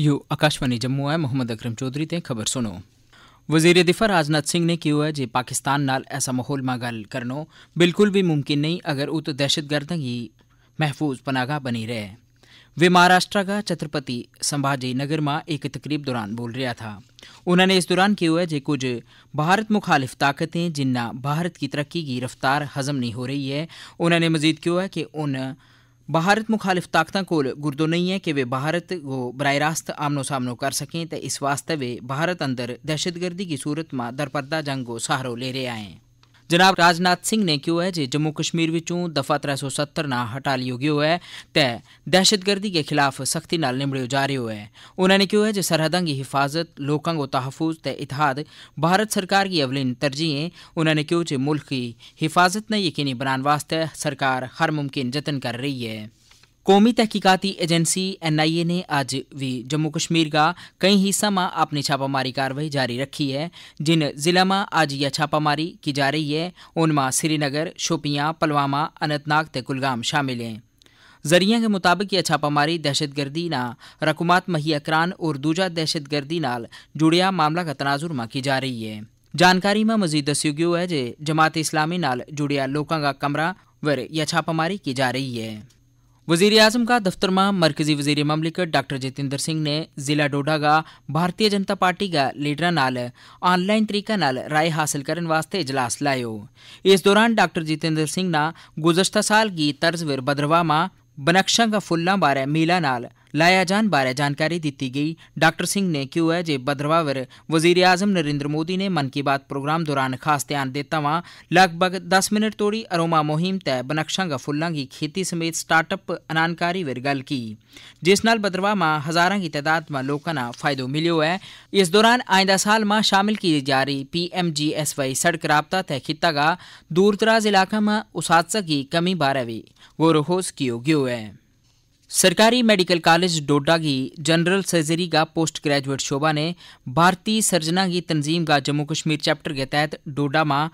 you Akashvani Jammu है मोहम्मद अकरम चौधरी ते सुनो वजीर दिफा राजनाथ सिंह ने क्यों है जे पाकिस्तान नाल ऐसा माहौल માહોલ गल ગલ बिल्कुल भी मुमकिन नहीं अगर उत दहशतगर्द की महफूज पनागा बनी रहे वे महाराष्ट्र का छत्रपति संभाजी नगर में एक तकरीब दौरान बोल रहा था उन्होंने इस दौरान क्यों है जो कुछ भारत मुखालिफ ताकतें जिन्ना भारत की तरक्की की रफ्तार हजम नहीं हो रही है उन्होंने मजीद किया है कि उन भारत मुखालिफ ताकत को गुरदो नहीं है कि वे भारत को बरह रास्त आमनो सामनो कर सकें तो इस वास्ते वे भारत अंदर दहशतगर्दी की सूरत में दरपर्दा जंग को सहारो ले रहे हैं ਜਨਾਬ ਰਾਜਨਾਥ ਸਿੰਘ ਨੇ ਕਿਹਾ ਹੈ ਜੇ ਜੰਮੂ ਕਸ਼ਮੀਰ ਵਿੱਚੋਂ ਦਫਾ 370 ਨਾ ਹਟਾ ਲਿਓ ਗਿਓ ਹੈ ਤੇ ਦਹਿਸ਼ਤਗਰਦੀ ਦੇ ਖਿਲਾਫ ਸਖਤੀ ਨਾਲ ਨਿਮੜਿਓ ਜਾ ਰਿਹਾ ਹੈ ਉਹਨਾਂ ਨੇ ਕਿਹਾ ਹੈ ਜੇ ਸਰਹਦਾਂ ਦੀ ਹਿਫਾਜ਼ਤ ਲੋਕਾਂ ਕੋ ਤਹਫੂਜ਼ ਤੇ ਇਤਿਹਾਦ भारत सरकार की अवलिन तरजीहें उन्होंने क्यों मुल्क की हिफाजत ने यकीनी बनाने वास्ते सरकार हर मुमकिन जतन कर रही है कौमी तहकीकती एजेंसी एनआईए ने आज भी जम्मू कश्मीर का कई हिस्सा में अपनी छापामारी कार्रवाई जारी रखी है जिन जिला में आज यह छापामारी की जा रही है उनमें श्रीनगर शोपियां पलवामा अनंतनाग ते कुलगाम शामिल हैं जरिए के मुताबिक यह छापामारी दहशतगर्दी ना रकुमात मुहैया करान और दूजा दहशतगर्दी नाल जुड़िया मामला का तनाजुर में की जा रही है जानकारी में मजीद दस्यू गयो है जमात इस्लामी नाल जुड़िया लोगों का कमरा वर यह छापामारी की जा रही है वजीर अजम का दफ्तर में मरकजी वजीर ममलिकत डॉक्टर जितेंद्र सिंह ने जिला डोडा का भारतीय जनता पार्टी का लीडर नाल ऑनलाइन तरीका नाल राय हासिल करने वास्ते इजलास लायो इस दौरान डॉक्टर जितेंद्र सिंह ने गुजशत साल की तर्ज विर भद्रवा में बनक्शा का फुल्ला बारे मीला नाल लाया जान बारे जानकारी दी गई डॉक्टर सिंह ने क्यों है जे भद्रवाह वजीर आजम नरेंद्र मोदी ने मन की बात प्रोग्राम दौरान खास ध्यान देता वा लगभग दस मिनट तोड़ी अरोमा मुहिम तय बनक्शा फुलों की खेती समेत स्टार्टअप अनानकारी वर गल की जिस नाल भद्रवाह मां हज़ारों की तादाद में लोगों का फायदो मिलो है इस दौरान आइंदा साल मां शामिल की जा रही P M G S Y सड़क रबता तय खिता गा दूर दराज इलाका मां उसादसा की कमी बारे भी गौरव होश कियो गयो है सरकारी मेडिकल कॉलेज डोडा की जनरल सर्जरी का पोस्ट ग्रेजुएट शोभा ने भारतीय सर्जना की तंजीम का जम्मू कश्मीर चैप्टर के तहत डोडा में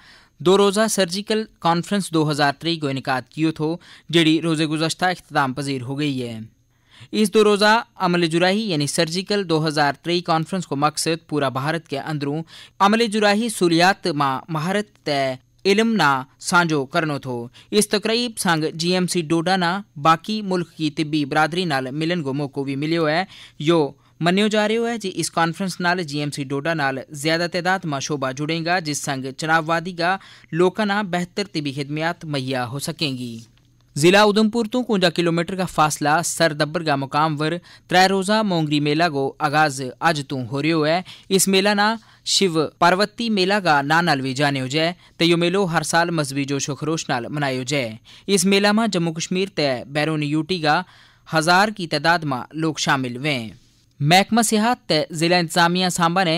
दो रोज़ा सर्जिकल कॉन्फ्रेंस दो हज़ार तेई को इनका किया थो जड़ी रोज़े गुजशत अख्ताम पजीर हो गई है इस दो रोज़ा अमल जुराही यानी सर्जिकल दो हज़ार तेई कॉन्फ्रेंस को मकसद पूरा भारत के अंदरों अमल जुराही सहूलियात में महारत तय ना साझो करनो थो इस तकरीब संग जीएमसी डोडा ना बाकी मुल्क की तिब्बी बरादरी नाल मिलन को मौको भी मिलो है यो मनो जा रो है जी इस कॉन्फ्रेंस नाल जीएमसी डोडा नाल ज्यादा तादाद में शोभा जुड़ेगा जिस संग चुनाववादी का लोगों बेहतर तिबी खिदमियात मुहैया हो सकेंगी जिला उधमपुर तू कुंजा किलोमीटर का फासला सरदबरगा का मुकाम वर त्रै रोजा मोंगरी मेला को आगाज अज तू हो रो है इस मेला ना शिव पार्वती मेला का ना नाल भी जाने जाए तो यो मेलो हर साल मजहबी जोशो खरोश नाल मनायो जाए इस मेला में जम्मू कश्मीर तय बैरून यूटी का हजार की तादाद में लोग शामिल हुए महकमा सिहात ज़िला इंतजामिया सांबा ने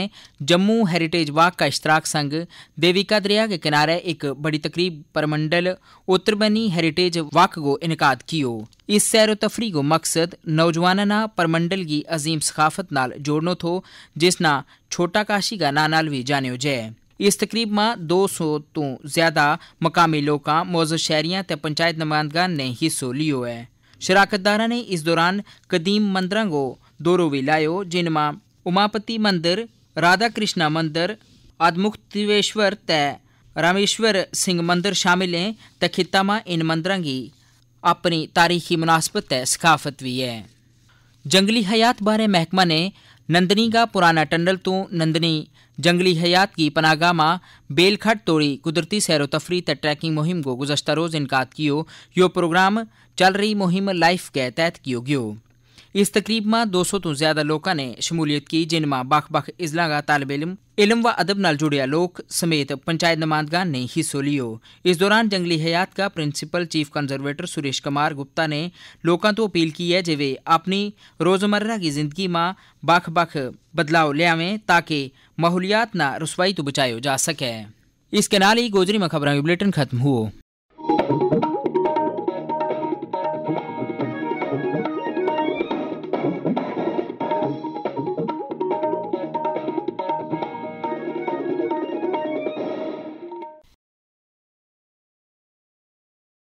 जम्मू हेरिटेज वाक का इश्तराक संघ देविका दरिया के किनारे एक बड़ी तकरीब परमंडल उत्तरबनी हेरिटेज वाक को इनका कियो इस सैर तफरी को मकसद नौजवाना ना परमंडल की अजीम सकाफत नाल जोड़नो थो जिसना छोटा काशी का ना भी जाने जय इस तकरीब में दो सौ तो ज्यादा मकामी लोग मौजूद शहरिया ते पंचायत नुमाइंदगान ने हिस्सो लियो है शराकतदारा ने इस दौरान कदीम मंदर को દોરો વેલાયો उमापति मंदिर राधा कृष्णा मंदिर आदमुक्तिवेश्वर ते रामेश्वर सिंह मंदिर शामिल हैं ते खिता में इन मंदिरों की अपनी तारीखी मुनासबत है सकाफत भी है जंगली हयात बारे महकमा ने नंदनी का पुराना टंडल तो नंदनी जंगली हयात की पनागा में बेलखट तोड़ी कुदरती सैरो तफरी त ट्रैकिंग मुहिम को गुजशत रोज़ इनका कियो यो प्रोग्राम चल रही मुहिम लाइफ के तहत कियो गयो इस तकरीब में दो सौ तो ज्यादा लोगों ने शमूलियत की जिनमें बख बख इजलों का तालब इलम इलम व अदब न जुड़िया लोग समेत पंचायत नुमाइंदगान ने हिस्सों लियो इस दौरान जंगली हयात का principal chief conservator Suresh Kumar Gupta ने लोगों तो अपील की है जे वे अपनी रोजमर्रा की जिंदगी में बख बख बदलाव लियावे ताकि माहौलियात न रसवाई तो बचाया जा सके इसके नाल ही गोजरी में खबर बुलेटिन खत्म हुआ